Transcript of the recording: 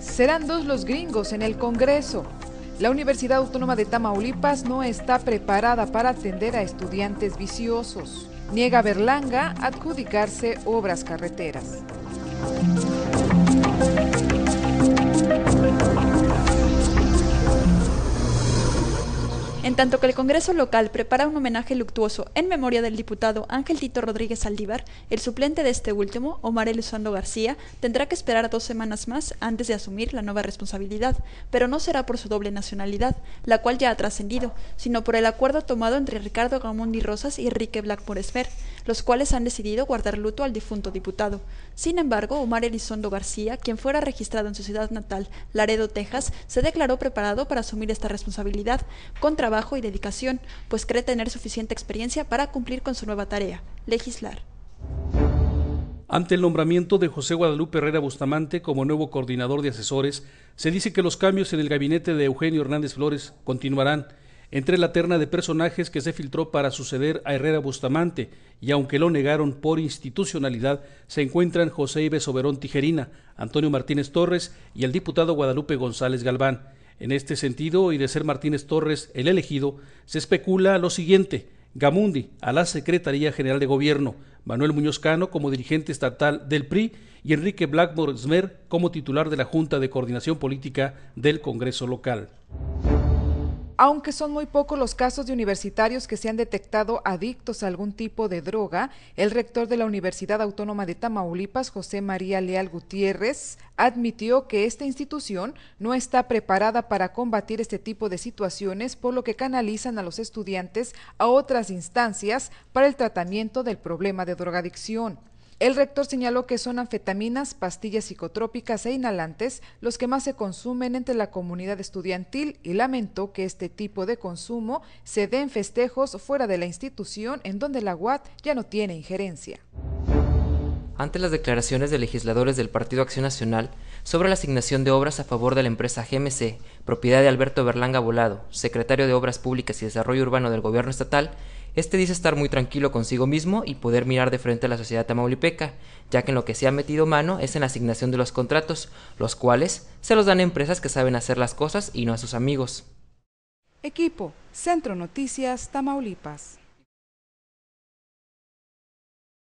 Serán dos los gringos en el Congreso. La Universidad Autónoma de Tamaulipas no está preparada para atender a estudiantes viciosos. Niega Berlanga adjudicarse obras carreteras. En tanto que el Congreso local prepara un homenaje luctuoso en memoria del diputado Ángel Tito Rodríguez Aldívar, el suplente de este último, Omar Elizondo García, tendrá que esperar dos semanas más antes de asumir la nueva responsabilidad, pero no será por su doble nacionalidad, la cual ya ha trascendido, sino por el acuerdo tomado entre Ricardo Gamondi Rosas y Enrique Blackmore Esmer los cuales han decidido guardar luto al difunto diputado. Sin embargo, Omar Elizondo García, quien fuera registrado en su ciudad natal, Laredo, Texas, se declaró preparado para asumir esta responsabilidad, con trabajo y dedicación, pues cree tener suficiente experiencia para cumplir con su nueva tarea, legislar. Ante el nombramiento de José Guadalupe Herrera Bustamante como nuevo coordinador de asesores, se dice que los cambios en el gabinete de Eugenio Hernández Flores continuarán entre la terna de personajes que se filtró para suceder a Herrera Bustamante, y aunque lo negaron por institucionalidad, se encuentran José Ibe soberón Tijerina, Antonio Martínez Torres y el diputado Guadalupe González Galván. En este sentido, y de ser Martínez Torres el elegido, se especula lo siguiente. Gamundi a la Secretaría General de Gobierno, Manuel Muñoz Cano como dirigente estatal del PRI y Enrique Blackmore Smer como titular de la Junta de Coordinación Política del Congreso Local. Aunque son muy pocos los casos de universitarios que se han detectado adictos a algún tipo de droga, el rector de la Universidad Autónoma de Tamaulipas, José María Leal Gutiérrez, admitió que esta institución no está preparada para combatir este tipo de situaciones, por lo que canalizan a los estudiantes a otras instancias para el tratamiento del problema de drogadicción. El rector señaló que son anfetaminas, pastillas psicotrópicas e inhalantes los que más se consumen entre la comunidad estudiantil y lamentó que este tipo de consumo se dé en festejos fuera de la institución en donde la UAT ya no tiene injerencia. Ante las declaraciones de legisladores del Partido Acción Nacional sobre la asignación de obras a favor de la empresa GMC, propiedad de Alberto Berlanga Volado, secretario de Obras Públicas y Desarrollo Urbano del Gobierno Estatal, este dice estar muy tranquilo consigo mismo y poder mirar de frente a la sociedad tamaulipeca, ya que en lo que se ha metido mano es en la asignación de los contratos, los cuales se los dan a empresas que saben hacer las cosas y no a sus amigos. Equipo, Centro Noticias, Tamaulipas.